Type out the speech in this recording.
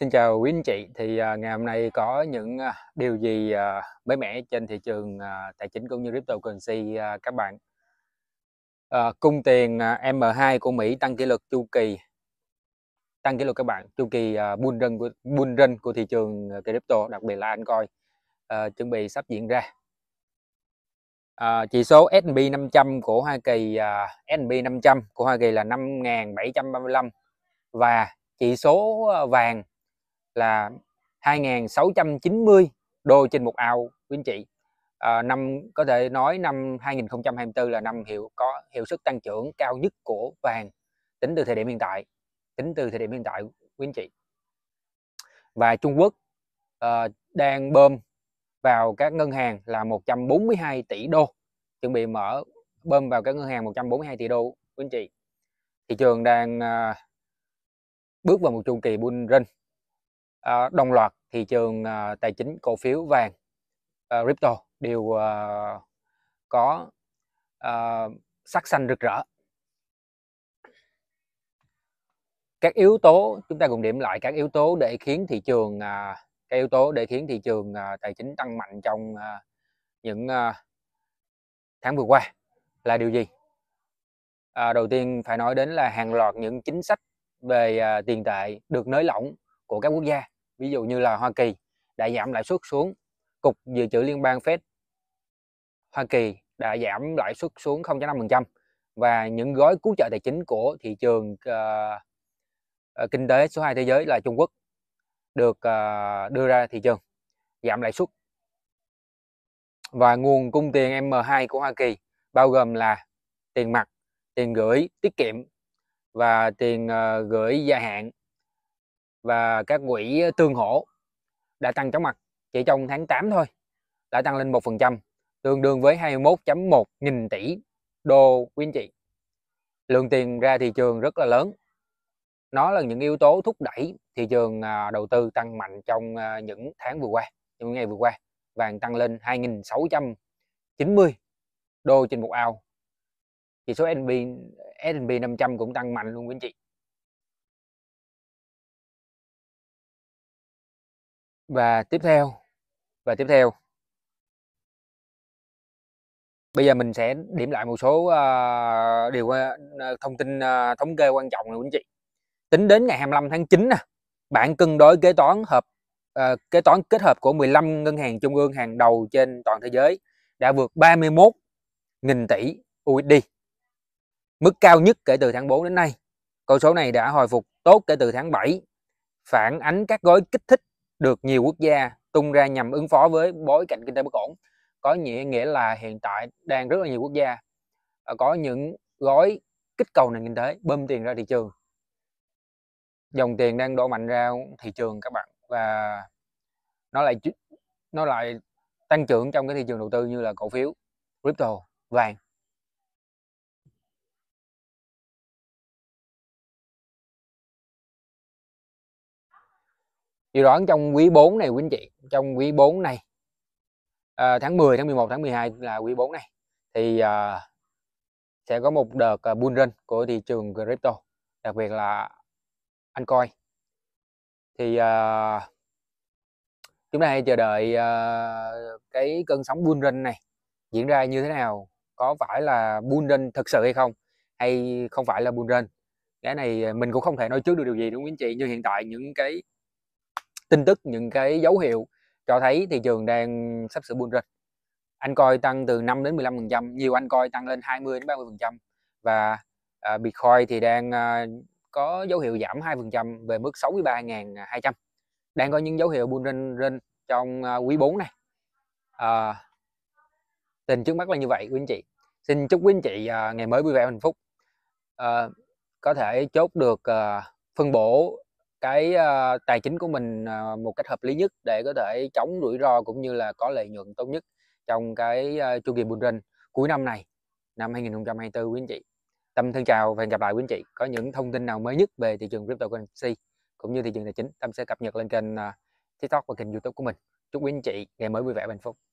Xin chào quý anh chị, thì à, ngày hôm nay có những à, điều gì à, mới mẻ trên thị trường tài chính cũng như cryptocurrency các bạn. Cung tiền M2 của Mỹ tăng kỷ lục chu kỳ tăng kỷ lục các bạn, chu kỳ bull run của bull run của thị trường crypto đặc biệt là anh coi chuẩn bị sắp diễn ra. À, chỉ số S&P 500 của Hoa Kỳ uh, S&P 500 của Hoa Kỳ là 5.735 và chỉ số vàng là 2.690 đô trên một ao quý anh chị à, năm có thể nói năm 2024 là năm hiệu có hiệu suất tăng trưởng cao nhất của vàng tính từ thời điểm hiện tại tính từ thời điểm hiện tại quý anh chị và Trung Quốc à, đang bơm vào các ngân hàng là 142 tỷ đô chuẩn bị mở bơm vào các ngân hàng 142 tỷ đô quý anh chị thị trường đang à, bước vào một chu kỳ bull run Ờ, đồng loạt thị trường ờ, tài chính cổ phiếu vàng ờ, crypto đều có sắc xanh rực rỡ các yếu tố chúng ta cùng điểm lại các yếu tố để khiến thị trường các yếu tố để khiến thị trường tài chính tăng mạnh trong những tháng vừa qua là điều gì đầu tiên phải nói đến là hàng loạt những chính sách về tiền tệ được nới lỏng của các quốc gia ví dụ như là Hoa Kỳ đã giảm lãi suất xuống cục dự trữ liên bang Fed Hoa Kỳ đã giảm lãi suất xuống 0.5% và những gói cứu trợ tài chính của thị trường uh, kinh tế số 2 thế giới là Trung Quốc được uh, đưa ra thị trường giảm lãi suất và nguồn cung tiền M2 của Hoa Kỳ bao gồm là tiền mặt, tiền gửi tiết kiệm và tiền uh, gửi dài hạn và các quỹ tương hỗ đã tăng chóng mặt chỉ trong tháng 8 thôi đã tăng lên 1% tương đương với 21.1 nghìn tỷ đô quý anh chị lượng tiền ra thị trường rất là lớn nó là những yếu tố thúc đẩy thị trường à, đầu tư tăng mạnh trong à, những tháng vừa qua những ngày vừa qua vàng tăng lên 2.690 đô trên một ao chỉ số S&P S&P 500 cũng tăng mạnh luôn quý anh chị và tiếp theo và tiếp theo bây giờ mình sẽ điểm lại một số uh, điều uh, thông tin uh, thống kê quan trọng này quý anh chị tính đến ngày 25 tháng 9 nè bạn cân đối kế toán hợp uh, kế toán kết hợp của 15 ngân hàng trung ương hàng đầu trên toàn thế giới đã vượt 31 nghìn tỷ USD mức cao nhất kể từ tháng 4 đến nay con số này đã hồi phục tốt kể từ tháng 7 phản ánh các gói kích thích được nhiều quốc gia tung ra nhằm ứng phó với bối cảnh kinh tế bất ổn có nghĩa nghĩa là hiện tại đang rất là nhiều quốc gia ờ, có những gói kích cầu nền kinh tế bơm tiền ra thị trường dòng tiền đang đổ mạnh ra thị trường các bạn và nó lại nó lại tăng trưởng trong cái thị trường đầu tư như là cổ phiếu crypto vàng dự đoán trong quý 4 này quý anh chị trong quý 4 này à, tháng 10 tháng 11 tháng 12 là quý 4 này thì à, sẽ có một đợt ờ, bull run của thị trường crypto đặc biệt là anh coi thì à, chúng ta hãy chờ đợi à, cái cơn sóng bull run này diễn ra như thế nào có phải là bull run thực sự hay không hay không phải là bull run cái này mình cũng không thể nói trước được điều gì đúng không anh chị như hiện tại những cái tin tức những cái dấu hiệu cho thấy thị trường đang sắp sửa bull run anh coi tăng từ 5 đến 15 phần trăm nhiều anh coi tăng lên 20 đến 30 phần trăm và uh, Bitcoin thì đang uh, có dấu hiệu giảm 2 phần trăm về mức 63.200 đang có những dấu hiệu bull run, run trong uh, quý 4 này uh, tình trước mắt là như vậy quý anh chị xin chúc quý anh chị uh, ngày mới vui vẻ hạnh phúc uh, có thể chốt được uh, phân bổ cái uh, tài chính của mình uh, một cách hợp lý nhất để có thể chống rủi ro cũng như là có lợi nhuận tốt nhất trong cái uh, chu kỳ bull run cuối năm này năm 2024 quý anh chị tâm thân chào và hẹn gặp lại quý anh chị có những thông tin nào mới nhất về thị trường cryptocurrency cũng như thị trường tài chính tâm sẽ cập nhật lên kênh uh, tiktok và kênh youtube của mình chúc quý anh chị ngày mới vui vẻ và hạnh phúc